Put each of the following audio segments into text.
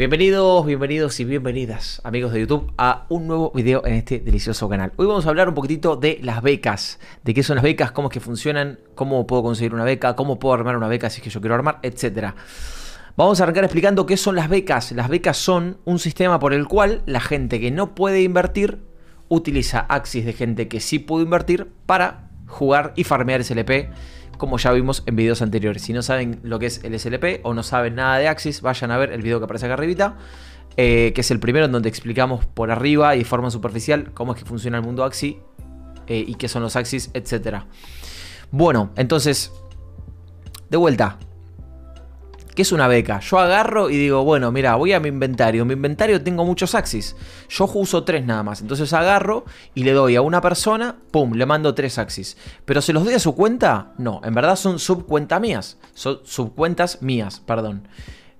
Bienvenidos, bienvenidos y bienvenidas amigos de YouTube a un nuevo video en este delicioso canal. Hoy vamos a hablar un poquitito de las becas, de qué son las becas, cómo es que funcionan, cómo puedo conseguir una beca, cómo puedo armar una beca si es que yo quiero armar, etc. Vamos a arrancar explicando qué son las becas. Las becas son un sistema por el cual la gente que no puede invertir utiliza axis de gente que sí puede invertir para jugar y farmear SLP como ya vimos en videos anteriores. Si no saben lo que es el SLP o no saben nada de Axis, vayan a ver el video que aparece acá arribita, eh, que es el primero en donde explicamos por arriba y de forma superficial cómo es que funciona el mundo Axis eh, y qué son los Axis, etc. Bueno, entonces, de vuelta, ¿Qué es una beca? Yo agarro y digo, bueno, mira, voy a mi inventario. En mi inventario tengo muchos axis. Yo uso tres nada más. Entonces agarro y le doy a una persona, pum, le mando tres axis. Pero se los doy a su cuenta? No, en verdad son subcuentas mías. Son subcuentas mías, perdón.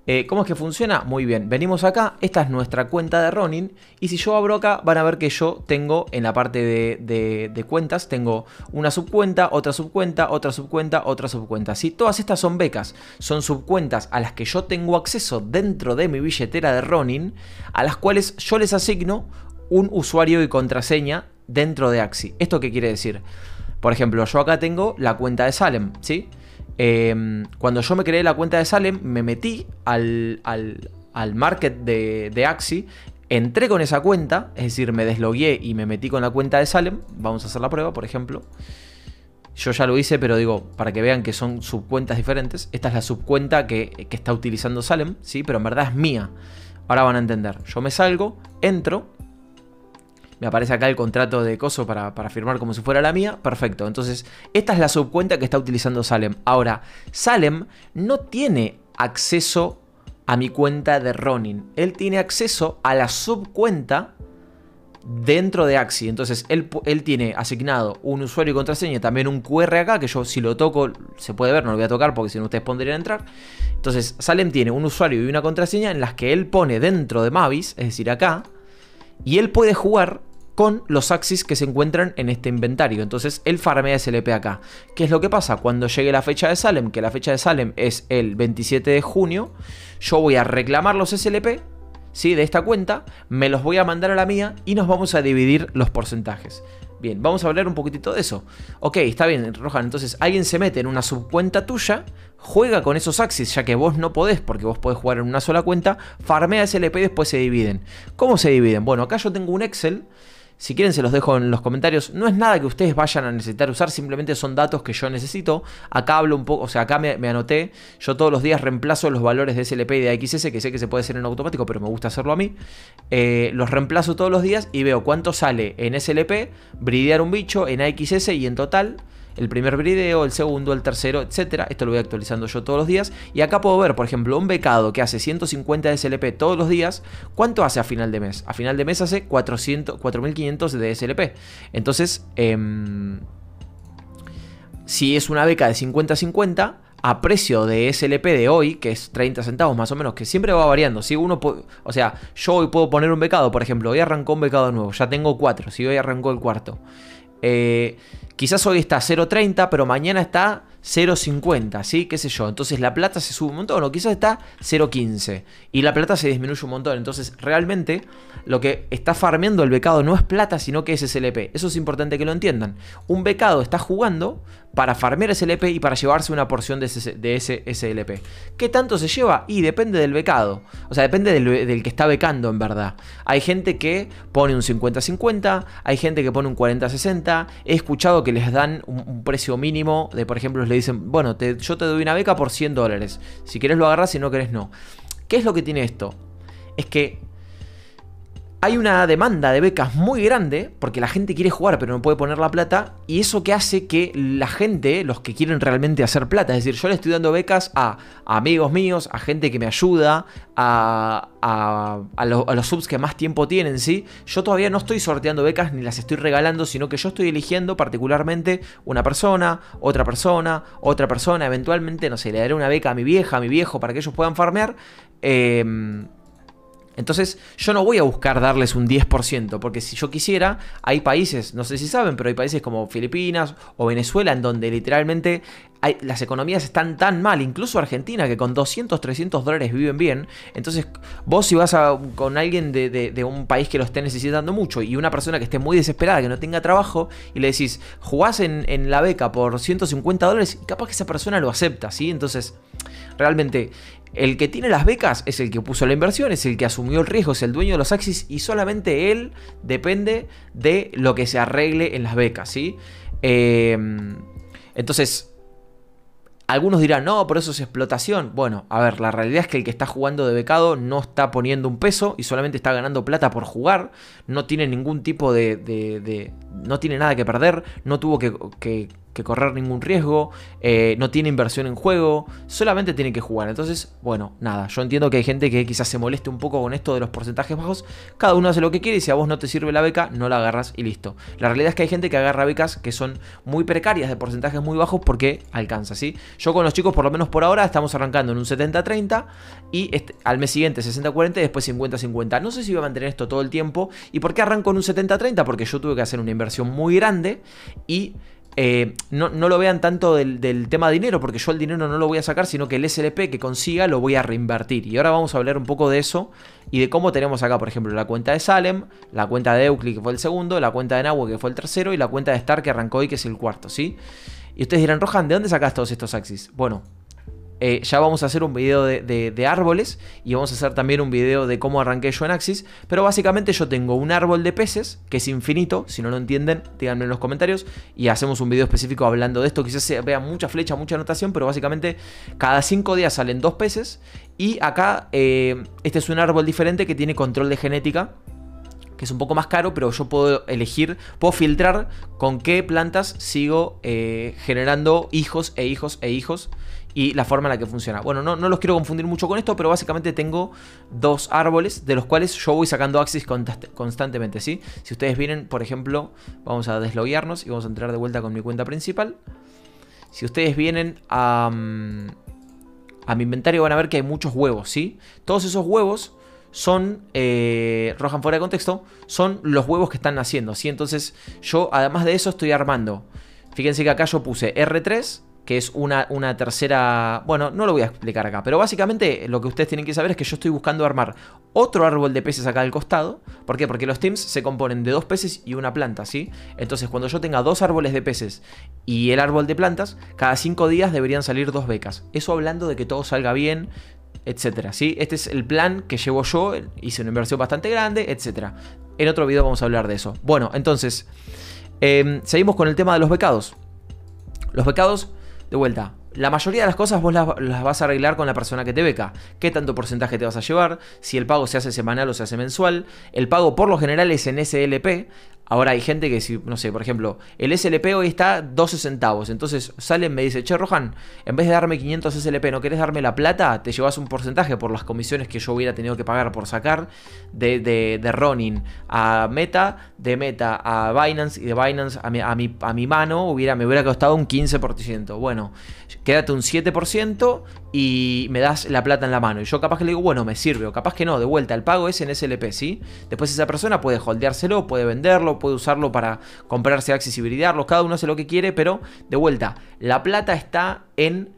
Eh, ¿Cómo es que funciona? Muy bien, venimos acá, esta es nuestra cuenta de Ronin y si yo abro acá van a ver que yo tengo en la parte de, cuentas, tengo una subcuenta, otra subcuenta, otra subcuenta, otra subcuenta. Si Todas estas son becas, son subcuentas a las que yo tengo acceso dentro de mi billetera de Ronin, a las cuales yo les asigno un usuario y contraseña dentro de Axi. ¿Esto qué quiere decir? Por ejemplo, yo acá tengo la cuenta de Salem, ¿sí? sí Em, cuando yo me creé la cuenta de Salem, me metí al, market de, de, Axi, entré con esa cuenta, es decir, me deslogué y me metí con la cuenta de Salem. Vamos a hacer la prueba, por ejemplo. Yo ya lo hice, pero digo, para que vean que son subcuentas diferentes. Esta es la subcuenta que, está utilizando Salem, ¿sí? Pero en verdad es mía. Ahora van a entender. Yo me salgo, entro me aparece acá el contrato de coso para, firmar como si fuera la mía, perfecto. Entonces, esta es la subcuenta que está utilizando Salem. Ahora, Salem no tiene acceso a mi cuenta de Ronin. Él tiene acceso a la subcuenta dentro de Axi. Entonces, él, él, tiene asignado un usuario y contraseña, también un QR acá, que yo si lo toco se puede ver, no lo voy a tocar porque si no ustedes pondrían a entrar. Entonces, Salem tiene un usuario y una contraseña en las que él pone dentro de Mavis, es decir, acá, y él puede jugar con los Axis que se encuentran en este inventario. Entonces él farmea SLP acá. ¿Qué es lo que pasa? Cuando llegue la fecha de Salem, que la fecha de Salem es el 27 de junio, yo voy a reclamar los SLP ¿sí? de esta cuenta, me los voy a mandar a la mía y nos vamos a dividir los porcentajes. Bien, vamos a hablar un poquitito de eso. Ok, está bien, Rohan. Entonces, alguien se mete en una subcuenta tuya, juega con esos axis, ya que vos no podés, porque vos podés jugar en una sola cuenta, farmea SLP y después se dividen. ¿Cómo se dividen? Bueno, acá yo tengo un Excel si quieren se los dejo en los comentarios. No es nada que ustedes vayan a necesitar usar, simplemente son datos que yo necesito. Acá hablo un poco, o sea, acá me, anoté. Yo todos los días reemplazo los valores de SLP y de AXS, que sé que se puede hacer en automático, pero me gusta hacerlo a mí. Eh, los reemplazo todos los días y veo cuánto sale en SLP, bridear un bicho, en AXS y en total el primer video, el segundo, el tercero, etcétera. Esto lo voy actualizando yo todos los días. Y acá puedo ver, por ejemplo, un becado que hace 150 SLP todos los días. ¿Cuánto hace a final de mes? A final de mes hace 4.500 de SLP. Entonces, em, si es una beca de 50-50... A precio de SLP de hoy, que es 30 centavos más o menos, que siempre va variando. Si uno o sea, yo hoy puedo poner un becado, por ejemplo, hoy arrancó un becado nuevo, ya tengo cuatro, si hoy arrancó el cuarto. Eh, Quizás hoy está 0.30, pero mañana está 0.50, ¿sí? ¿Qué sé yo? Entonces la plata se sube un montón, o quizás está 0.15 y la plata se disminuye un montón. Entonces realmente lo que está farmeando el becado no es plata, sino que es SLP. Eso es importante que lo entiendan. Un becado está jugando para farmear SLP y para llevarse una porción de ese, SLP. ¿Qué tanto se lleva? Y depende del becado. O sea, depende del, del que está becando en verdad. Hay gente que pone un 50-50, hay gente que pone un 40-60. He escuchado que les dan un, precio mínimo de, por ejemplo, le dicen, bueno, yo te doy una beca por 100 dólares. Si quieres lo agarras, si no querés no. ¿Qué es lo que tiene esto? Es que hay una demanda de becas muy grande porque la gente quiere jugar pero no puede poner la plata y eso que hace que la gente, los que quieren realmente hacer plata, es decir, yo le estoy dando becas a, amigos míos, a gente que me ayuda, a, los subs que más tiempo tienen, ¿sí? Yo todavía no estoy sorteando becas ni las estoy regalando, sino que yo estoy eligiendo particularmente una persona, otra persona, otra persona, eventualmente, no sé, le daré una beca a mi vieja, a mi viejo, para que ellos puedan farmear. Eh, entonces yo no voy a buscar darles un 10%, porque si yo quisiera, hay países, no sé si saben, pero hay países como Filipinas o Venezuela en donde literalmente las economías están tan mal, incluso Argentina, que con 200, 300 dólares viven bien. Entonces vos si vas con alguien de, un país que lo esté necesitando mucho y una persona que esté muy desesperada, que no tenga trabajo, y le decís, jugás en, en la beca por 150 dólares, capaz que esa persona lo acepta, ¿sí? Entonces realmente el que tiene las becas es el que puso la inversión, es el que asumió el riesgo, es el dueño de los Axis y solamente él depende de lo que se arregle en las becas, ¿sí? Em, entonces, algunos dirán, no, por eso es explotación. Bueno, a ver, la realidad es que el que está jugando de becado no está poniendo un peso y solamente está ganando plata por jugar, no tiene ningún tipo de... no tiene nada que perder, no tuvo que que correr ningún riesgo, eh, no tiene inversión en juego, solamente tiene que jugar. Entonces, bueno, nada, yo entiendo que hay gente que quizás se moleste un poco con esto de los porcentajes bajos, cada uno hace lo que quiere y si a vos no te sirve la beca, no la agarras y listo. La realidad es que hay gente que agarra becas que son muy precarias, de porcentajes muy bajos, porque alcanza, ¿sí? Yo con los chicos, por lo menos por ahora, estamos arrancando en un 70-30 y este, al mes siguiente 60-40 y después 50-50. No sé si voy a mantener esto todo el tiempo. ¿Y por qué arranco en un 70-30? Porque yo tuve que hacer una inversión muy grande y eh, no, no, lo vean tanto del, tema de dinero, porque yo el dinero no lo voy a sacar, sino que el SLP que consiga lo voy a reinvertir. Y ahora vamos a hablar un poco de eso y de cómo tenemos acá, por ejemplo, la cuenta de Salem, la cuenta de Euclid, que fue el segundo, la cuenta de Nahue, que fue el tercero, y la cuenta de Star, que arrancó hoy, que es el cuarto, ¿sí? Y ustedes dirán, Rohan, ¿de dónde sacas todos estos axis? Bueno, eh, ya vamos a hacer un video de, árboles y vamos a hacer también un video de cómo arranqué yo en Axis. Pero básicamente yo tengo un árbol de peces que es infinito. Si no lo entienden, díganme en los comentarios y hacemos un video específico hablando de esto. Quizás se vea mucha flecha, mucha anotación, pero básicamente cada 5 días salen dos peces. Y acá eh, este es un árbol diferente que tiene control de genética que es un poco más caro, pero yo puedo elegir, puedo filtrar con qué plantas sigo eh, generando hijos e hijos e hijos y la forma en la que funciona. Bueno, no, no los quiero confundir mucho con esto, pero básicamente tengo dos árboles de los cuales yo voy sacando axis constantemente, ¿sí? Si ustedes vienen, por ejemplo, vamos a desloguearnos y vamos a entrar de vuelta con mi cuenta principal. Si ustedes vienen a, mm, mi inventario van a ver que hay muchos huevos, ¿sí? Todos esos huevos son, eh, rojan fuera de contexto, son los huevos que están naciendo, ¿sí? Entonces yo además de eso estoy armando. Fíjense que acá yo puse R3, que es una, una tercera... Bueno, no lo voy a explicar acá, pero básicamente lo que ustedes tienen que saber es que yo estoy buscando armar otro árbol de peces acá al costado. ¿Por qué? Porque los teams se componen de dos peces y una planta, ¿sí? Entonces cuando yo tenga dos árboles de peces y el árbol de plantas, cada cinco días deberían salir dos becas. Eso hablando de que todo salga bien, etcétera. ¿sí? Este es el plan que llevo yo, hice una inversión bastante grande, etcétera. En otro video vamos a hablar de eso. Bueno, entonces, em, seguimos con el tema de los becados. Los becados de vuelta, la mayoría de las cosas vos las, vas a arreglar con la persona que te beca. ¿Qué tanto porcentaje te vas a llevar? Si el pago se hace semanal o se hace mensual. El pago por lo general es en SLP. Ahora hay gente que si, no sé, por ejemplo, el SLP hoy está 12 centavos. Entonces salen, me dice, che, Rohan, en vez de darme 500 SLP, ¿no querés darme la plata? Te llevas un porcentaje por las comisiones que yo hubiera tenido que pagar por sacar de, de, Ronin a Meta, de Meta a Binance y de Binance a mi, a mi, mano hubiera, me hubiera costado un 15%. Bueno, quédate un 7% y me das la plata en la mano. Y yo capaz que le digo, bueno, me sirve o capaz que no. De vuelta, el pago es en SLP, ¿sí? Después esa persona puede holdeárselo, puede venderlo, puede usarlo para comprarse accesibilidad, y cada uno hace lo que quiere, pero de vuelta, la plata está en...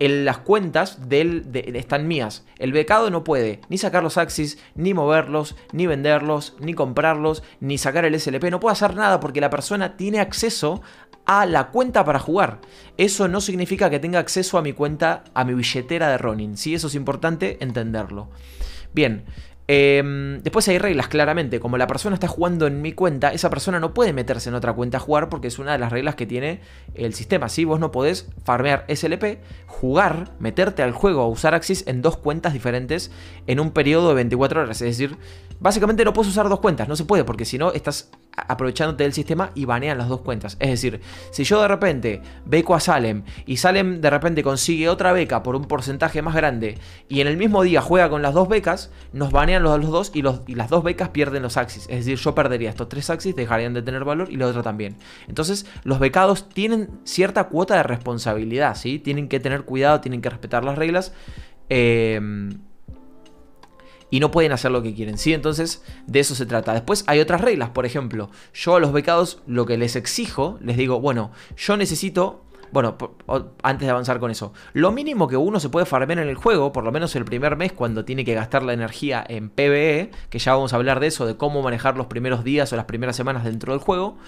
En las cuentas del, están mías. El becado no puede ni sacar los axis, ni moverlos, ni venderlos, ni comprarlos, ni sacar el SLP. No puede hacer nada porque la persona tiene acceso a la cuenta para jugar. Eso no significa que tenga acceso a mi cuenta, a mi billetera de Ronin. Sí, eso es importante entenderlo. Bien, Em, después hay reglas, claramente. Como la persona está jugando en mi cuenta, esa persona no puede meterse en otra cuenta a jugar porque es una de las reglas que tiene el sistema. Si vos no podés farmear SLP, jugar, meterte al juego o usar Axis en dos cuentas diferentes en un periodo de 24 horas. Es decir, básicamente no puedes usar dos cuentas, no se puede porque si no estás aprovechándote del sistema y banean las dos cuentas. Es decir, si yo de repente beco a Salem y Salem de repente consigue otra beca por un porcentaje más grande y en el mismo día juega con las dos becas, nos banean los, los dos y, las dos becas pierden los axis. Es decir, yo perdería estos tres axis, dejarían de tener valor y la otra también. Entonces, los becados tienen cierta cuota de responsabilidad, ¿sí? Tienen que tener cuidado, tienen que respetar las reglas. Eh, y no pueden hacer lo que quieren, ¿sí? Entonces, de eso se trata. Después hay otras reglas, por ejemplo, yo a los becados lo que les exijo, les digo, bueno, yo necesito bueno, antes de avanzar con eso, lo mínimo que uno se puede farmear en el juego, por lo menos el primer mes cuando tiene que gastar la energía en PvE, que ya vamos a hablar de eso, de cómo manejar los primeros días o las primeras semanas dentro del juego,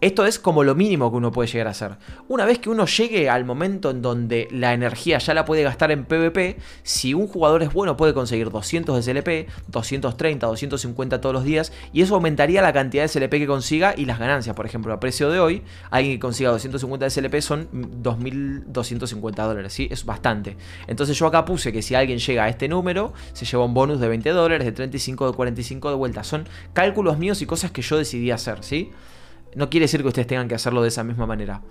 esto es como lo mínimo que uno puede llegar a hacer. Una vez que uno llegue al momento en donde la energía ya la puede gastar en PvP, si un jugador es bueno puede conseguir 200 de SLP, 230, 250 todos los días, y eso aumentaría la cantidad de SLP que consiga y las ganancias. Por ejemplo, a precio de hoy, alguien que consiga 250 de SLP son 2.250 dólares, ¿sí? Es bastante. Entonces yo acá puse que si alguien llega a este número, se lleva un bonus de 20 dólares, de 35, de 45 de vuelta. Son cálculos míos y cosas que yo decidí hacer, ¿sí? sí no quiere decir que ustedes tengan que hacerlo de esa misma manera.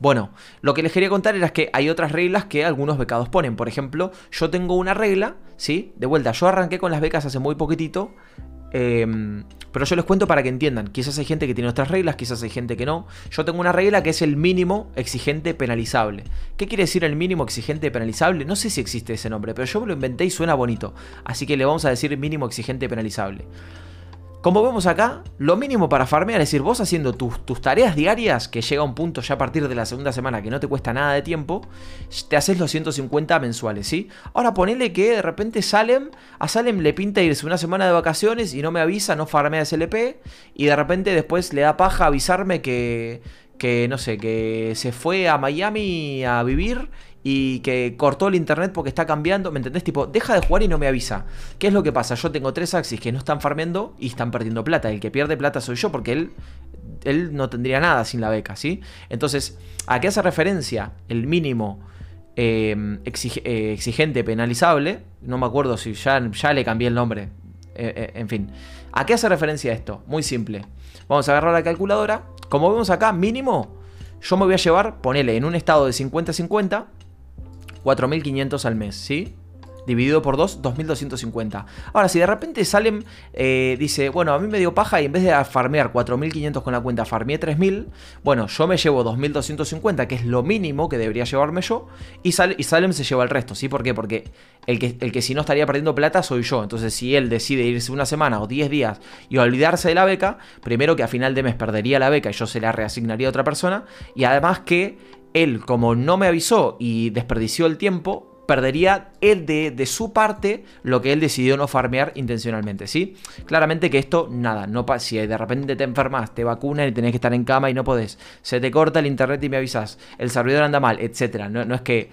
Bueno, lo que les quería contar era que hay otras reglas que algunos becados ponen. Por ejemplo, yo tengo una regla, ¿sí? De vuelta, yo arranqué con las becas hace muy poquitito. Em, pero yo les cuento para que entiendan. Quizás hay gente que tiene otras reglas, quizás hay gente que no. Yo tengo una regla que es el mínimo exigente penalizable. ¿Qué quiere decir el mínimo exigente penalizable? No sé si existe ese nombre, pero yo lo inventé y suena bonito. Así que le vamos a decir mínimo exigente penalizable. Como vemos acá, lo mínimo para farmear, es decir, vos haciendo tus, tareas diarias, que llega a un punto ya a partir de la segunda semana que no te cuesta nada de tiempo, te haces los 150 mensuales, ¿sí? Ahora ponele que de repente Salem, a Salem le pinta irse una semana de vacaciones y no me avisa, no farmea SLP, y de repente después le da paja avisarme que, que no sé, que se fue a Miami a vivir y que cortó el internet porque está cambiando, ¿me entendés? Tipo, deja de jugar y no me avisa. ¿Qué es lo que pasa? Yo tengo tres axis que no están farmeando y están perdiendo plata. El que pierde plata soy yo porque él, él no tendría nada sin la beca, ¿sí? Entonces, ¿a qué hace referencia el mínimo eh, eh, exigente penalizable? No me acuerdo si ya, ya le cambié el nombre. Eh, en fin, ¿a qué hace referencia esto? Muy simple. Vamos a agarrar la calculadora. Como vemos acá, mínimo, yo me voy a llevar, ponele, en un estado de 50-50 4.500 al mes, ¿sí? Dividido por 2, 2.250. Ahora, si de repente Salem eh, dice, bueno, a mí me dio paja y en vez de farmear 4.500 con la cuenta, farmeé 3.000, bueno, yo me llevo 2.250, que es lo mínimo que debería llevarme yo, y, Salem, y se lleva el resto, ¿sí? ¿Por qué? Porque el que, el que si no estaría perdiendo plata soy yo. Entonces, si él decide irse una semana o 10 días y olvidarse de la beca, primero que a final de mes perdería la beca y yo se la reasignaría a otra persona, y además que él como no me avisó y desperdició el tiempo, perdería él de, su parte lo que él decidió no farmear intencionalmente, ¿sí? Claramente que esto, nada, no si de repente te enfermas, te vacunan y tenés que estar en cama y no podés, se te corta el internet y me avisas, el servidor anda mal, etc. No, es que,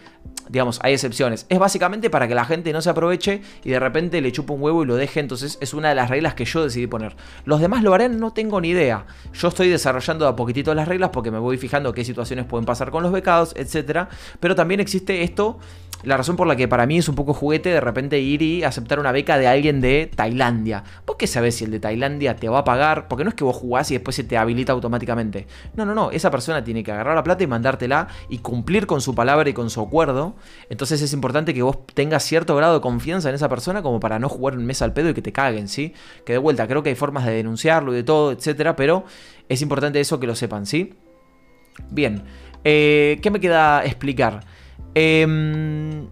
digamos, hay excepciones. Es básicamente para que la gente no se aproveche y de repente le chupa un huevo y lo deje, entonces es una de las reglas que yo decidí poner. Los demás lo harán, no tengo ni idea. Yo estoy desarrollando a poquitito las reglas porque me voy fijando qué situaciones pueden pasar con los becados, etc. Pero también existe esto la razón por la que para mí es un poco juguete de repente ir y aceptar una beca de alguien de Tailandia. ¿Vos qué sabés si el de Tailandia te va a pagar? Porque no es que vos jugás y después se te habilita automáticamente. No, no, no. Esa persona tiene que agarrar la plata y mandártela y cumplir con su palabra y con su acuerdo. Entonces es importante que vos tengas cierto grado de confianza en esa persona como para no jugar un mes al pedo y que te caguen, ¿sí? Que de vuelta, creo que hay formas de denunciarlo y de todo, etcétera, pero es importante eso que lo sepan, ¿sí? Bien. Eh, ¿Qué me queda explicar? Em,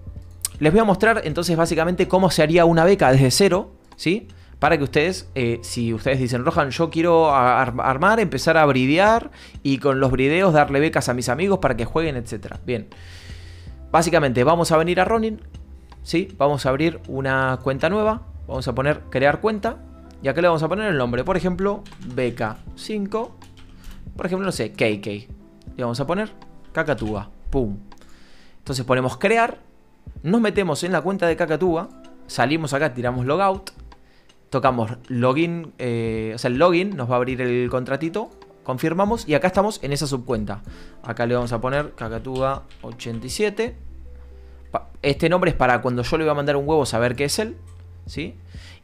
les voy a mostrar entonces básicamente cómo se haría una beca desde cero, ¿sí? Para que ustedes, eh, si ustedes dicen, Rohan, yo quiero armar, empezar a bridear y con los brideos darle becas a mis amigos para que jueguen, etc. Bien. Básicamente vamos a venir a Ronin, ¿sí? Vamos a abrir una cuenta nueva, vamos a poner crear cuenta y acá le vamos a poner el nombre, por ejemplo, beca 5, por ejemplo, no sé, KK. Le vamos a poner cacatúa, pum, entonces ponemos crear, nos metemos en la cuenta de Cacatuba, salimos acá, tiramos logout, tocamos login, eh, o sea, el login nos va a abrir el contratito, confirmamos y acá estamos en esa subcuenta. Acá le vamos a poner Cacatúa 87. Este nombre es para cuando yo le voy a mandar un huevo saber qué es él. ¿Sí?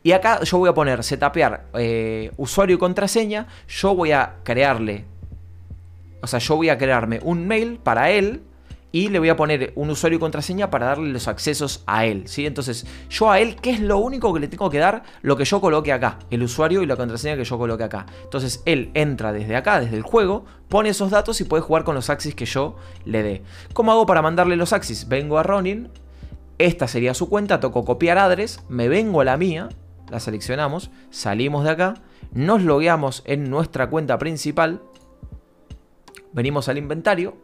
Y acá yo voy a poner setapear eh, usuario y contraseña. Yo voy a crearle. O sea, yo voy a crearme un mail para él y le voy a poner un usuario y contraseña para darle los accesos a él, ¿sí? Entonces, yo a él, ¿qué es lo único que le tengo que dar? Lo que yo coloque acá, el usuario y la contraseña que yo coloque acá. Entonces, él entra desde acá, desde el juego, pone esos datos y puede jugar con los axis que yo le dé. ¿Cómo hago para mandarle los axis? Vengo a Ronin, esta sería su cuenta, toco copiar adres. me vengo a la mía, la seleccionamos, salimos de acá, nos logueamos en nuestra cuenta principal, venimos al inventario,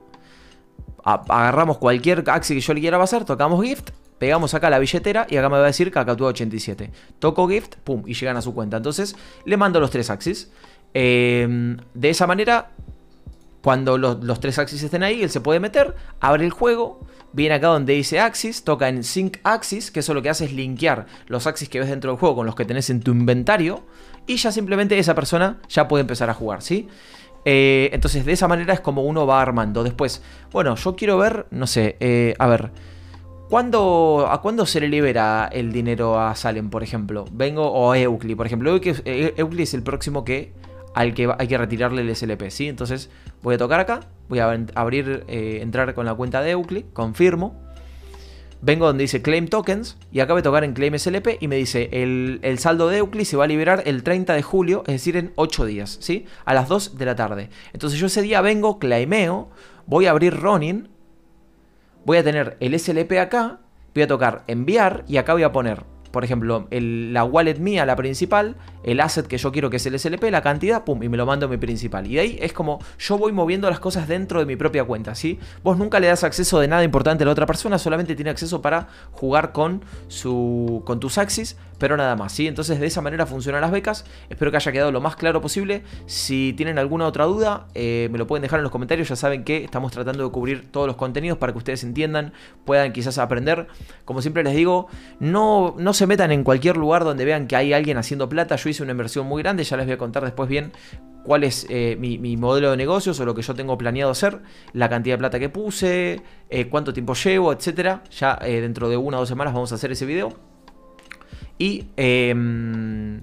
agarramos cualquier AXIS que yo le quiera pasar, tocamos gift, pegamos acá la billetera y acá me va a decir Cacatúa 87. Toco gift, pum, y llegan a su cuenta. Entonces le mando los tres axis. Em, de esa manera, cuando los, los tres axis estén ahí, él se puede meter, abre el juego, viene acá donde dice axis, toca en sync axis, que eso lo que hace es linkear los axis que ves dentro del juego con los que tenés en tu inventario, y ya simplemente esa persona ya puede empezar a jugar, ¿sí? Eh, entonces, de esa manera es como uno va armando. Después, bueno, yo quiero ver, no sé, eh, a ver. ¿A cuándo se le libera el dinero a Salem, por ejemplo? Vengo, o a Euclid, por ejemplo. Euclid, eh, es el próximo que al que hay que retirarle el SLP, ¿sí? Entonces voy a tocar acá, voy a abrir, entrar con la cuenta de Euclid, confirmo vengo donde dice Claim Tokens y acabo de tocar en Claim SLP y me dice el, el, saldo de Euclid se va a liberar el 30 de julio, es decir, en 8 días, ¿sí? A las 2 de la tarde. Entonces yo ese día vengo, claimeo, voy a abrir running voy a tener el SLP acá, voy a tocar enviar y acá voy a poner por ejemplo, la wallet mía, la principal, el asset que yo quiero que es el SLP, la cantidad, pum, y me lo mando a mi principal. Y de ahí es como yo voy moviendo las cosas dentro de mi propia cuenta, ¿sí? Vos nunca le das acceso de nada importante a la otra persona, solamente tiene acceso para jugar con, su, con tus axis, pero nada más, ¿sí? Entonces de esa manera funcionan las becas, espero que haya quedado lo más claro posible, si tienen alguna otra duda, eh, me lo pueden dejar en los comentarios, ya saben que estamos tratando de cubrir todos los contenidos para que ustedes entiendan, puedan quizás aprender, como siempre les digo, no, no se metan en cualquier lugar donde vean que hay alguien haciendo plata, yo hice una inversión muy grande, ya les voy a contar después bien cuál es eh, mi, modelo de negocios o lo que yo tengo planeado hacer, la cantidad de plata que puse, eh, cuánto tiempo llevo, etcétera. Ya dentro de una o dos semanas vamos a hacer ese video. Y em,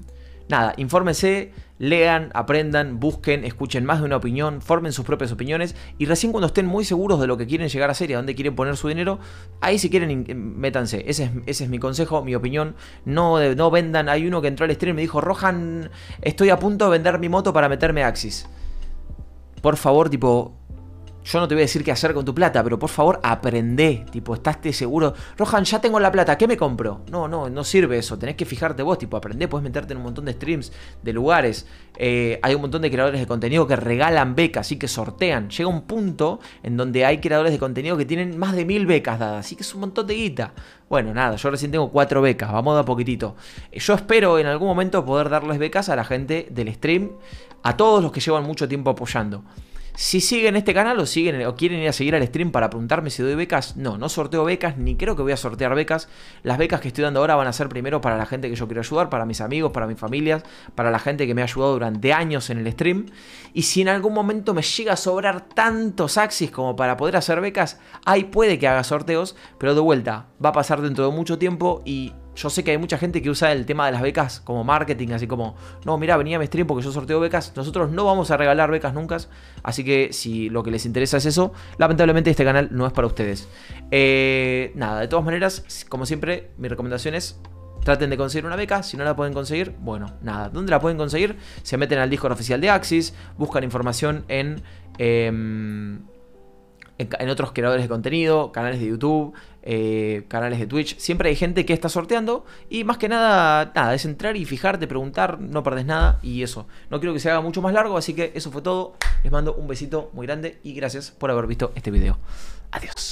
nada, infórmense, lean, aprendan, busquen, escuchen más de una opinión, formen sus propias opiniones y recién cuando estén muy seguros de lo que quieren llegar a ser y a dónde quieren poner su dinero, ahí si quieren em, métanse. Ese es, ese es mi consejo, mi opinión. No, no vendan. Hay uno que entró al stream y me dijo, Rohan, estoy a punto de vender mi moto para meterme a Axis. Por favor, tipo, yo no te voy a decir qué hacer con tu plata, pero por favor aprende, tipo, ¿estás seguro? Rohan, ya tengo la plata, ¿qué me compro? No, no, no sirve eso, tenés que fijarte vos, tipo, aprende, puedes meterte en un montón de streams, de lugares, eh, hay un montón de creadores de contenido que regalan becas, y que sortean, llega un punto en donde hay creadores de contenido que tienen más de mil becas dadas, así que es un montón de guita. Bueno, nada, yo recién tengo cuatro becas, vamos de a poquitito. Eh, yo espero en algún momento poder darles becas a la gente del stream, a todos los que llevan mucho tiempo apoyando. Si siguen este canal o siguen o quieren ir a seguir al stream para preguntarme si doy becas, no, no sorteo becas, ni creo que voy a sortear becas. Las becas que estoy dando ahora van a ser primero para la gente que yo quiero ayudar, para mis amigos, para mis familias, para la gente que me ha ayudado durante años en el stream. Y si en algún momento me llega a sobrar tantos axis como para poder hacer becas, ahí puede que haga sorteos, pero de vuelta, va a pasar dentro de mucho tiempo y yo sé que hay mucha gente que usa el tema de las becas como marketing, así como, no, mira, venía a mi stream porque yo sorteo becas. Nosotros no vamos a regalar becas nunca, así que si lo que les interesa es eso, lamentablemente este canal no es para ustedes. Eh, nada, de todas maneras, como siempre, mi recomendación es traten de conseguir una beca. Si no la pueden conseguir, bueno, nada. ¿Dónde la pueden conseguir? Se meten al Discord oficial de Axis, buscan información en. Em, en, otros creadores de contenido, canales de YouTube, eh, canales de Twitch. Siempre hay gente que está sorteando y más que nada, nada, es entrar y fijarte, preguntar, no perdés nada y eso. No quiero que se haga mucho más largo, así que eso fue todo. Les mando un besito muy grande y gracias por haber visto este video. Adiós.